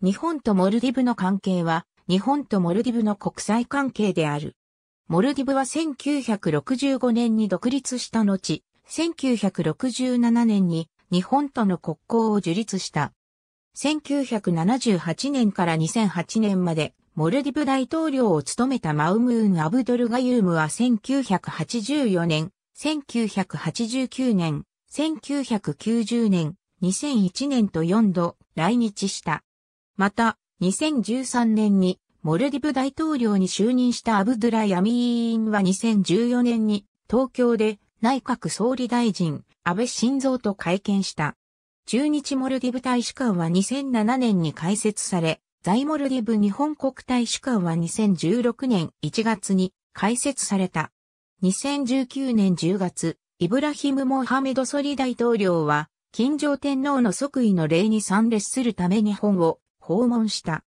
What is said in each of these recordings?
日本とモルディブの関係は、日本とモルディブの国際関係である。モルディブは1965年に独立した後、1967年に日本との国交を樹立した。1978年から2008年まで、モルディブ大統領を務めたマウムーン・アブドルガユームは1984年、1989年、1990年、2001年と4度来日した。また、2013年にモルディブ大統領に就任したアブドゥラヤミーンは2014年に東京で内閣総理大臣安倍晋三と会見した。中日モルディブ大使館は2007年に開設され、在モルディブ日本国大使館は2016年1月に開設された。2019年10月、イブラヒム・モハメド・ソリ大統領は、金城天皇の即位の礼に参列するため日本を訪問した。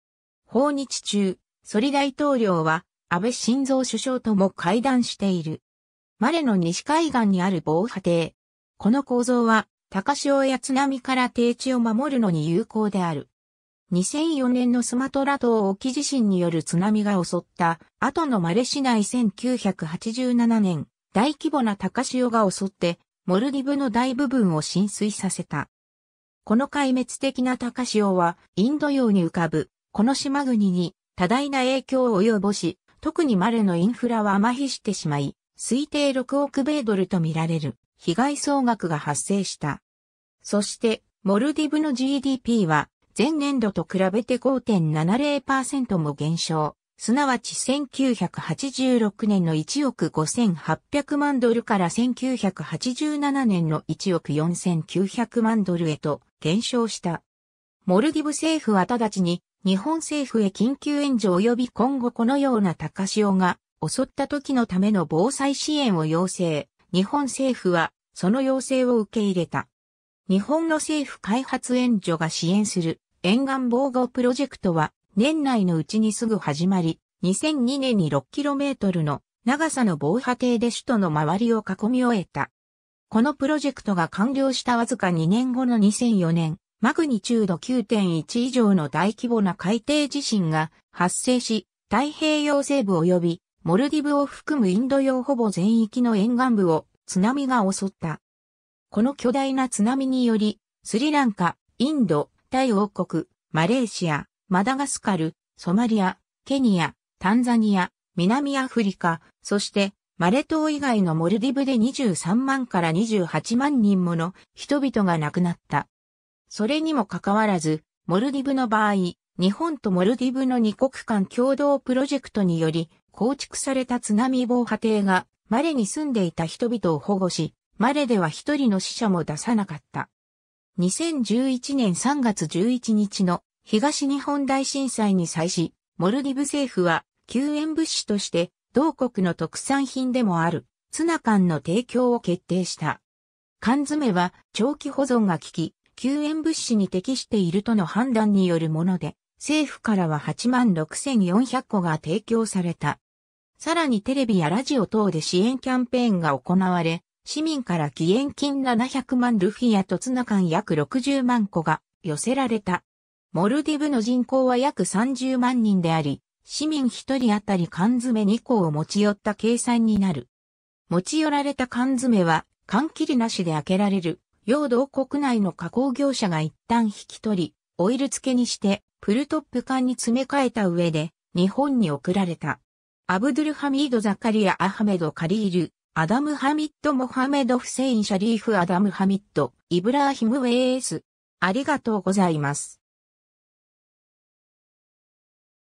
訪日中、ソリ大統領は安倍晋三首相とも会談している。マレの西海岸にある防波堤。この構造は高潮や津波から低地を守るのに有効である。2004年のスマトラ島沖地震による津波が襲った後のマレ市内1987年、大規模な高潮が襲って、モルディブの大部分を浸水させた。この壊滅的な高潮は、インド洋に浮かぶ、この島国に多大な影響を及ぼし、特にマレのインフラは麻痺してしまい、推定6億米ドルとみられる被害総額が発生した。そして、モルディブの GDP は前年度と比べて5.70%も減少。すなわち1986年の1億5800万ドルから1987年の1億4900万ドルへと減少した。モルディブ政府は直ちに日本政府へ緊急援助及び今後このような高潮が襲った時のための防災支援を要請。日本政府はその要請を受け入れた。日本の政府開発援助が支援する沿岸防護プロジェクトは年内のうちにすぐ始まり、2002年に 6km の長さの防波堤で首都の周りを囲み終えた。このプロジェクトが完了したわずか2年後の2004年、マグニチュード9.1以上の大規模な海底地震が発生し、太平洋西部及びモルディブを含むインド洋ほぼ全域の沿岸部を津波が襲った。この巨大な津波により、スリランカ、インド、タイ王国、マレーシア、マダガスカル、ソマリア、ケニア、タンザニア、南アフリカ、そしてマレ島以外のモルディブで23万から28万人もの人々が亡くなった。それにもかかわらず、モルディブの場合、日本とモルディブの2国間共同プロジェクトにより構築された津波防波堤がマレに住んでいた人々を保護し、マレでは一人の死者も出さなかった。2011年3月11日の東日本大震災に際し、モルディブ政府は救援物資として同国の特産品でもあるツナ缶の提供を決定した。缶詰は長期保存が効き、救援物資に適しているとの判断によるもので、政府からは8万6400個が提供された。さらにテレビやラジオ等で支援キャンペーンが行われ、市民から義援金700万ルフィアとツナ缶約60万個が寄せられた。モルディブの人口は約30万人であり、市民1人あたり缶詰2個を持ち寄った計算になる。持ち寄られた缶詰は、缶切りなしで開けられる、用土国内の加工業者が一旦引き取り、オイル漬けにして、プルトップ缶に詰め替えた上で、日本に送られた。アブドゥルハミード・ザカリア・アハメド・カリール、アダム・ハミッド・モハメド・フセイン・シャリーフ・アダム・ハミッド、イブラーヒム・ウェイエス。ありがとうございます。